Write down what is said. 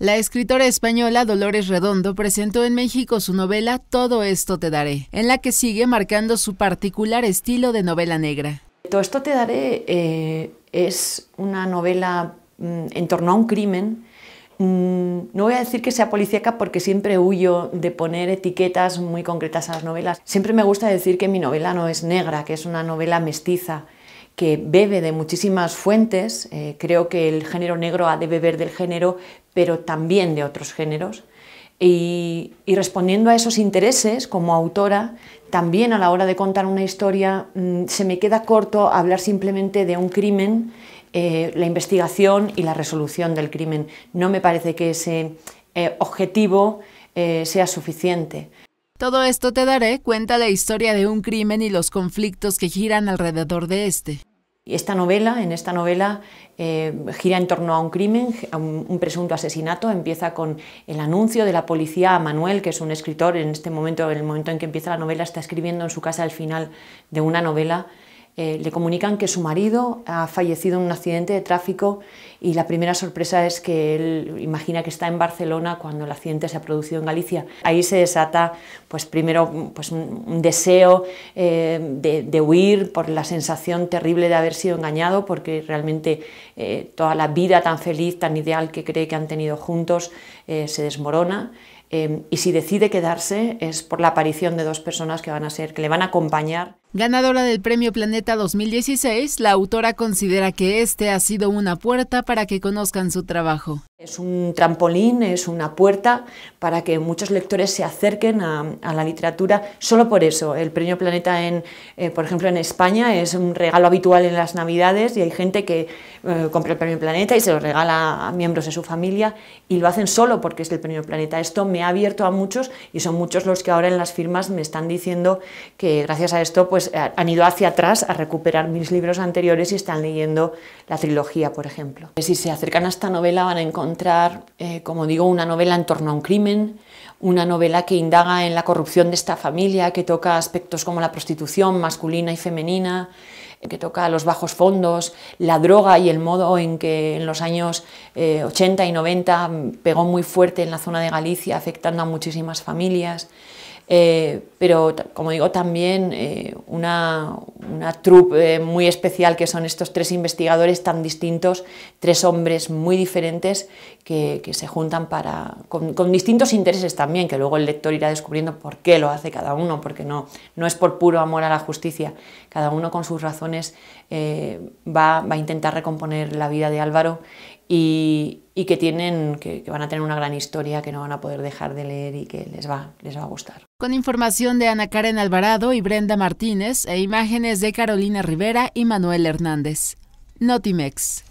La escritora española Dolores Redondo presentó en México su novela Todo esto te daré, en la que sigue marcando su particular estilo de novela negra. Todo esto te daré eh, es una novela mm, en torno a un crimen. Mm, no voy a decir que sea policíaca porque siempre huyo de poner etiquetas muy concretas a las novelas. Siempre me gusta decir que mi novela no es negra, que es una novela mestiza que bebe de muchísimas fuentes. Eh, creo que el género negro ha de beber del género, pero también de otros géneros. Y, respondiendo a esos intereses como autora, también a la hora de contar una historia mm, se me queda corto hablar simplemente de un crimen, eh, la investigación y la resolución del crimen. No me parece que ese eh, objetivo sea suficiente. Todo esto te daré cuenta la historia de un crimen y los conflictos que giran alrededor de este. Esta novela, en esta novela, eh, gira en torno a un crimen, a un, presunto asesinato. Empieza con el anuncio de la policía a Manuel, que es un escritor. En este momento, en el momento en que empieza la novela, está escribiendo en su casa el final de una novela eh, le comunican que su marido ha fallecido en un accidente de tráfico y la primera sorpresa es que él imagina que está en Barcelona cuando el accidente se ha producido en Galicia. Ahí se desata, pues primero, pues un deseo eh, de, huir por la sensación terrible de haber sido engañado, porque realmente eh, toda la vida tan feliz, tan ideal que cree que han tenido juntos se desmorona. y si decide quedarse es por la aparición de dos personas que van a ser, que le van a acompañar Ganadora del Premio Planeta 2016, la autora considera que este ha sido una puerta para que conozcan su trabajo. Es un trampolín, es una puerta para que muchos lectores se acerquen a, la literatura. Solo por eso, el Premio Planeta, en, eh, por ejemplo, en España es un regalo habitual en las Navidades y hay gente que eh, compra el Premio Planeta y se lo regala a miembros de su familia y lo hacen solo porque es el Premio Planeta. Esto me ha abierto a muchos y son muchos los que ahora en las firmas me están diciendo que gracias a esto pues, pues, eh, han ido hacia atrás a recuperar mis libros anteriores y están leyendo la trilogía, por ejemplo. Eh, si se acercan a esta novela van a encontrar, eh, como digo, una novela en torno a un crimen, una novela que indaga en la corrupción de esta familia, que toca aspectos como la prostitución masculina y femenina, que toca los bajos fondos, la droga y el modo en que en los años 80 y 90 mm, pegó muy fuerte en la zona de Galicia, afectando a muchísimas familias. Eh, pero como digo, también eh, una, una troupe eh, muy especial que son estos tres investigadores tan distintos, tres hombres muy diferentes que, se juntan para, con, distintos intereses también, que luego el lector irá descubriendo por qué lo hace cada uno, porque no, no es por puro amor a la justicia, cada uno con sus razones eh, va, a intentar recomponer la vida de Álvaro y, que, tienen, que, van a tener una gran historia que no van a poder dejar de leer y que les va, les va a gustar. Con información de Ana Karen Alvarado y Brenda Martínez e imágenes de Carolina Rivera y Manuel Hernández. Notimex.